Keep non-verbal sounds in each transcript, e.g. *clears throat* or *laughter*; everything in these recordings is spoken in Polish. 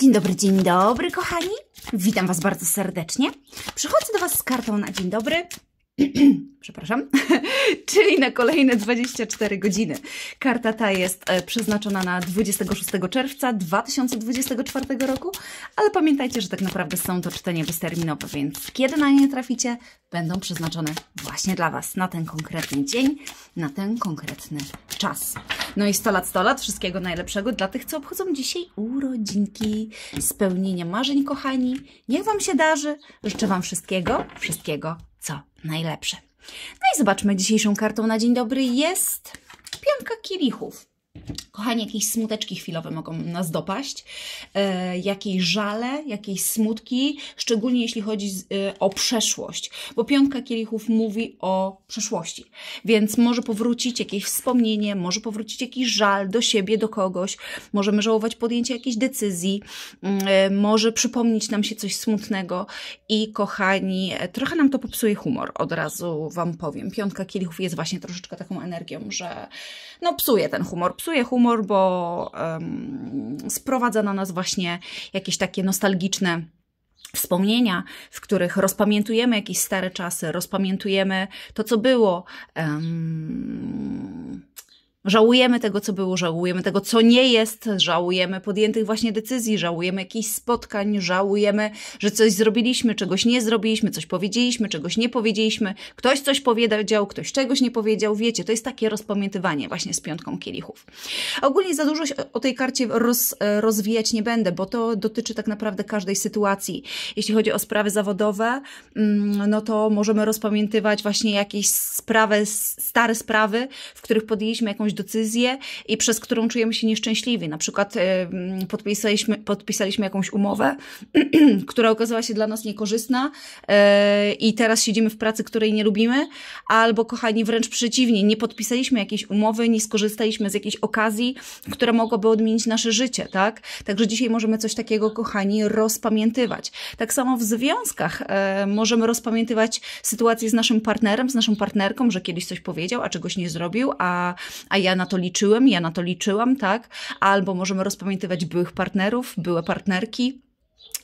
dzień dobry, dzień dobry, kochani. Witam Was bardzo serdecznie. Przychodzę do Was z kartą na dzień dobry. *clears throat* przepraszam, *laughs* czyli na kolejne 24 godziny. Karta ta jest e, przeznaczona na 26 czerwca 2024 roku, ale pamiętajcie, że tak naprawdę są to czytania bezterminowe, więc kiedy na nie traficie, będą przeznaczone właśnie dla Was, na ten konkretny dzień, na ten konkretny czas. No i 100 lat, 100 lat, wszystkiego najlepszego dla tych, co obchodzą dzisiaj urodzinki, spełnienie marzeń, kochani. Niech Wam się darzy, życzę Wam wszystkiego, wszystkiego co najlepsze. No i zobaczmy, dzisiejszą kartą na dzień dobry jest piątka kielichów kochani, jakieś smuteczki chwilowe mogą nas dopaść, e, jakieś żale, jakieś smutki, szczególnie jeśli chodzi e, o przeszłość, bo piątka kielichów mówi o przeszłości, więc może powrócić jakieś wspomnienie, może powrócić jakiś żal do siebie, do kogoś, możemy żałować podjęcia jakiejś decyzji, mm, e, może przypomnieć nam się coś smutnego i kochani, trochę nam to popsuje humor, od razu Wam powiem. Piątka kielichów jest właśnie troszeczkę taką energią, że no psuje ten humor, psuje humor, humor, bo um, sprowadza na nas właśnie jakieś takie nostalgiczne wspomnienia, w których rozpamiętujemy jakieś stare czasy, rozpamiętujemy to, co było. Um, Żałujemy tego, co było, żałujemy tego, co nie jest, żałujemy podjętych właśnie decyzji, żałujemy jakichś spotkań, żałujemy, że coś zrobiliśmy, czegoś nie zrobiliśmy, coś powiedzieliśmy, czegoś nie powiedzieliśmy, ktoś coś powiedział, ktoś czegoś nie powiedział, wiecie, to jest takie rozpamiętywanie właśnie z piątką kielichów. Ogólnie za dużo o tej karcie roz, rozwijać nie będę, bo to dotyczy tak naprawdę każdej sytuacji. Jeśli chodzi o sprawy zawodowe, mm, no to możemy rozpamiętywać właśnie jakieś sprawy, stare sprawy, w których podjęliśmy jakąś decyzję i przez którą czujemy się nieszczęśliwi. Na przykład e, mm, podpisaliśmy, podpisaliśmy jakąś umowę, *clears throat* która okazała się dla nas niekorzystna e, i teraz siedzimy w pracy, której nie lubimy, albo kochani, wręcz przeciwnie, nie podpisaliśmy jakiejś umowy, nie skorzystaliśmy z jakiejś okazji, która mogłaby odmienić nasze życie, tak? Także dzisiaj możemy coś takiego, kochani, rozpamiętywać. Tak samo w związkach e, możemy rozpamiętywać sytuację z naszym partnerem, z naszą partnerką, że kiedyś coś powiedział, a czegoś nie zrobił, a, a ja na to liczyłem, ja na to liczyłam, tak? Albo możemy rozpamiętywać byłych partnerów, były partnerki,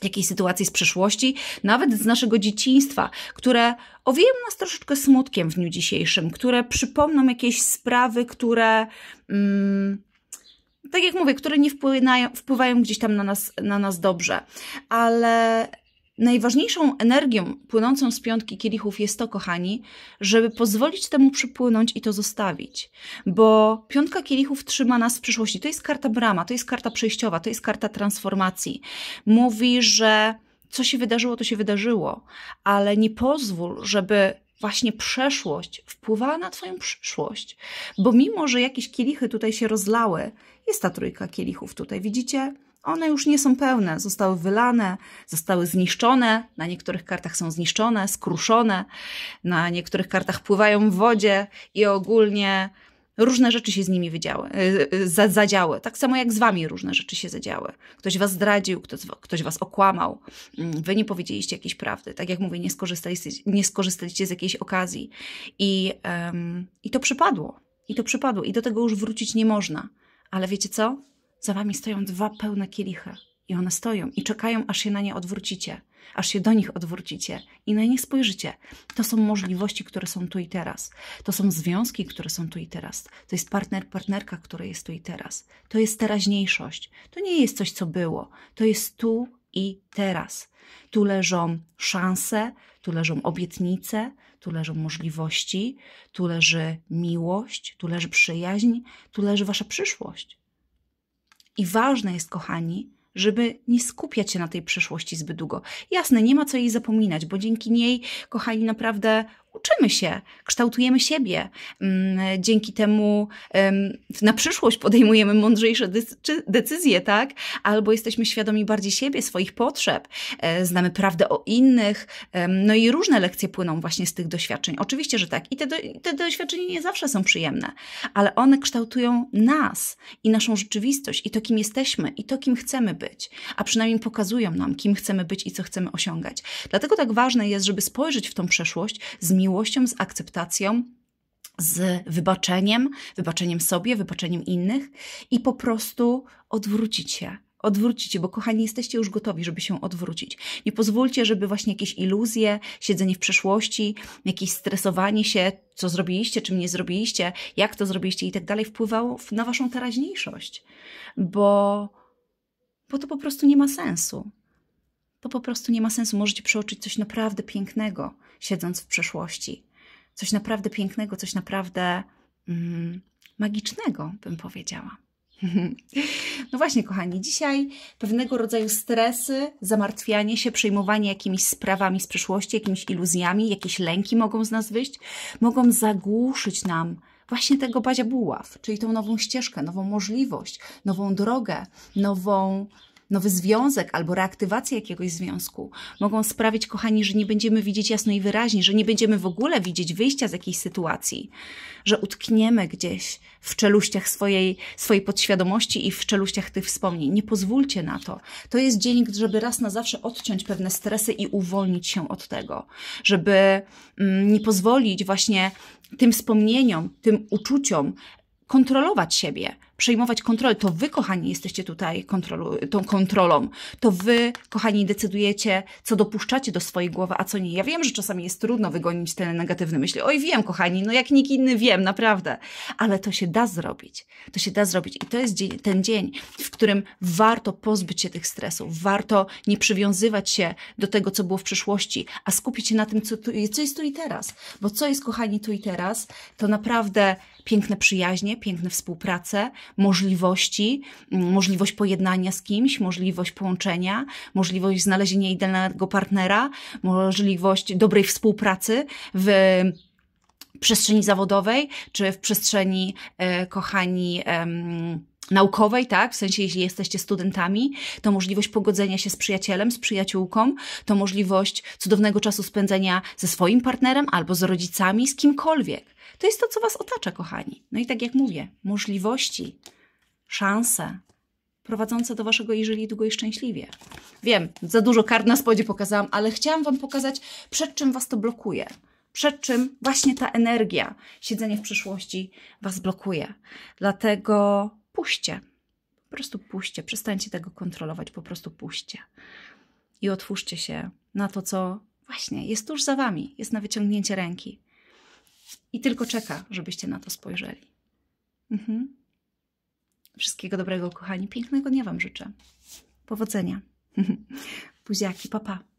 jakiejś sytuacji z przeszłości, nawet z naszego dzieciństwa, które owieją nas troszeczkę smutkiem w dniu dzisiejszym, które przypomną jakieś sprawy, które. Mm, tak jak mówię, które nie wpływają, wpływają gdzieś tam na nas, na nas dobrze, ale Najważniejszą energią płynącą z piątki kielichów jest to, kochani, żeby pozwolić temu przypłynąć i to zostawić, bo piątka kielichów trzyma nas w przyszłości. To jest karta brama, to jest karta przejściowa, to jest karta transformacji. Mówi, że co się wydarzyło, to się wydarzyło, ale nie pozwól, żeby właśnie przeszłość wpływała na Twoją przyszłość. Bo mimo, że jakieś kielichy tutaj się rozlały, jest ta trójka kielichów tutaj, widzicie? One już nie są pełne, zostały wylane, zostały zniszczone, na niektórych kartach są zniszczone, skruszone, na niektórych kartach pływają w wodzie i ogólnie różne rzeczy się z nimi wydziały, y, y, zadziały. Tak samo jak z wami różne rzeczy się zadziały. Ktoś was zdradził, ktoś, ktoś was okłamał, mm, wy nie powiedzieliście jakiejś prawdy. Tak jak mówię, nie skorzystaliście, nie skorzystaliście z jakiejś okazji. I, um, I to przypadło. I to przypadło. I do tego już wrócić nie można. Ale wiecie co? Za wami stoją dwa pełne kielichy. I one stoją i czekają, aż się na nie odwrócicie, aż się do nich odwrócicie i na nie spojrzycie. To są możliwości, które są tu i teraz. To są związki, które są tu i teraz. To jest partner, partnerka, która jest tu i teraz. To jest teraźniejszość. To nie jest coś, co było. To jest tu i teraz. Tu leżą szanse, tu leżą obietnice, tu leżą możliwości, tu leży miłość, tu leży przyjaźń, tu leży wasza przyszłość. I ważne jest, kochani, żeby nie skupiać się na tej przeszłości zbyt długo. Jasne, nie ma co jej zapominać, bo dzięki niej, kochani, naprawdę uczymy się, kształtujemy siebie. Mm, dzięki temu na przyszłość podejmujemy mądrzejsze decyzje, tak? Albo jesteśmy świadomi bardziej siebie, swoich potrzeb, e, znamy prawdę o innych. No i różne lekcje płyną właśnie z tych doświadczeń. Oczywiście, że tak. I te, do, te doświadczenia nie zawsze są przyjemne, ale one kształtują nas i naszą rzeczywistość, i to, kim jesteśmy, i to, kim chcemy być, a przynajmniej pokazują nam, kim chcemy być i co chcemy osiągać. Dlatego tak ważne jest, żeby spojrzeć w tą przeszłość, zmienić miłością, z akceptacją, z wybaczeniem, wybaczeniem sobie, wybaczeniem innych i po prostu odwrócić się. Odwrócić się, bo kochani, jesteście już gotowi, żeby się odwrócić. Nie pozwólcie, żeby właśnie jakieś iluzje, siedzenie w przeszłości, jakieś stresowanie się, co zrobiliście, czym nie zrobiliście, jak to zrobiliście i tak dalej, wpływało na waszą teraźniejszość, bo, bo to po prostu nie ma sensu. To po prostu nie ma sensu. Możecie przeoczyć coś naprawdę pięknego siedząc w przeszłości. Coś naprawdę pięknego, coś naprawdę mm, magicznego, bym powiedziała. *laughs* No właśnie, kochani, dzisiaj pewnego rodzaju stresy, zamartwianie się, przejmowanie jakimiś sprawami z przeszłości, jakimiś iluzjami, jakieś lęki mogą z nas wyjść, mogą zagłuszyć nam właśnie tego bazia buław, czyli tą nową ścieżkę, nową możliwość, nową drogę, nową nowy związek albo reaktywacja jakiegoś związku mogą sprawić, kochani, że nie będziemy widzieć jasno i wyraźnie, że nie będziemy w ogóle widzieć wyjścia z jakiejś sytuacji, że utkniemy gdzieś w czeluściach swojej, swojej podświadomości i w czeluściach tych wspomnień. Nie pozwólcie na to. To jest dzień, żeby raz na zawsze odciąć pewne stresy i uwolnić się od tego, żeby mm, nie pozwolić właśnie tym wspomnieniom, tym uczuciom kontrolować siebie, przejmować kontrolę. To wy, kochani, jesteście tutaj kontrolu, tą kontrolą. To wy, kochani, decydujecie, co dopuszczacie do swojej głowy, a co nie. Ja wiem, że czasami jest trudno wygonić te negatywne myśli. Oj, wiem, kochani, no jak nikt inny wiem, naprawdę. Ale to się da zrobić. To się da zrobić. I to jest dzień, ten dzień, w którym warto pozbyć się tych stresów. Warto nie przywiązywać się do tego, co było w przeszłości, a skupić się na tym, co, tu, co jest tu i teraz. Bo co jest, kochani, tu i teraz, to naprawdę piękne przyjaźnie, piękne współprace, możliwości, mm, możliwość pojednania z kimś, możliwość połączenia, możliwość znalezienia idealnego partnera, możliwość dobrej współpracy w przestrzeni zawodowej czy w przestrzeni, e, kochani, naukowej, tak? W sensie, jeśli jesteście studentami, to możliwość pogodzenia się z przyjacielem, z przyjaciółką, to możliwość cudownego czasu spędzenia ze swoim partnerem albo z rodzicami, z kimkolwiek. To jest to, co Was otacza, kochani. No i tak jak mówię, możliwości, szanse prowadzące do Waszego jeżeli długo i szczęśliwie. Wiem, za dużo kart na spodzie pokazałam, ale chciałam Wam pokazać, przed czym Was to blokuje przed czym właśnie ta energia, siedzenie w przyszłości Was blokuje. Dlatego puśćcie. Po prostu puśćcie, przestańcie tego kontrolować, po prostu puśćcie. I otwórzcie się na to, co właśnie jest tuż za wami, jest na wyciągnięcie ręki. I tylko czeka, żebyście na to spojrzeli. Mhm. Wszystkiego dobrego, kochani. Pięknego dnia Wam życzę. Powodzenia. *laughs* Buziaki, papa. Pa.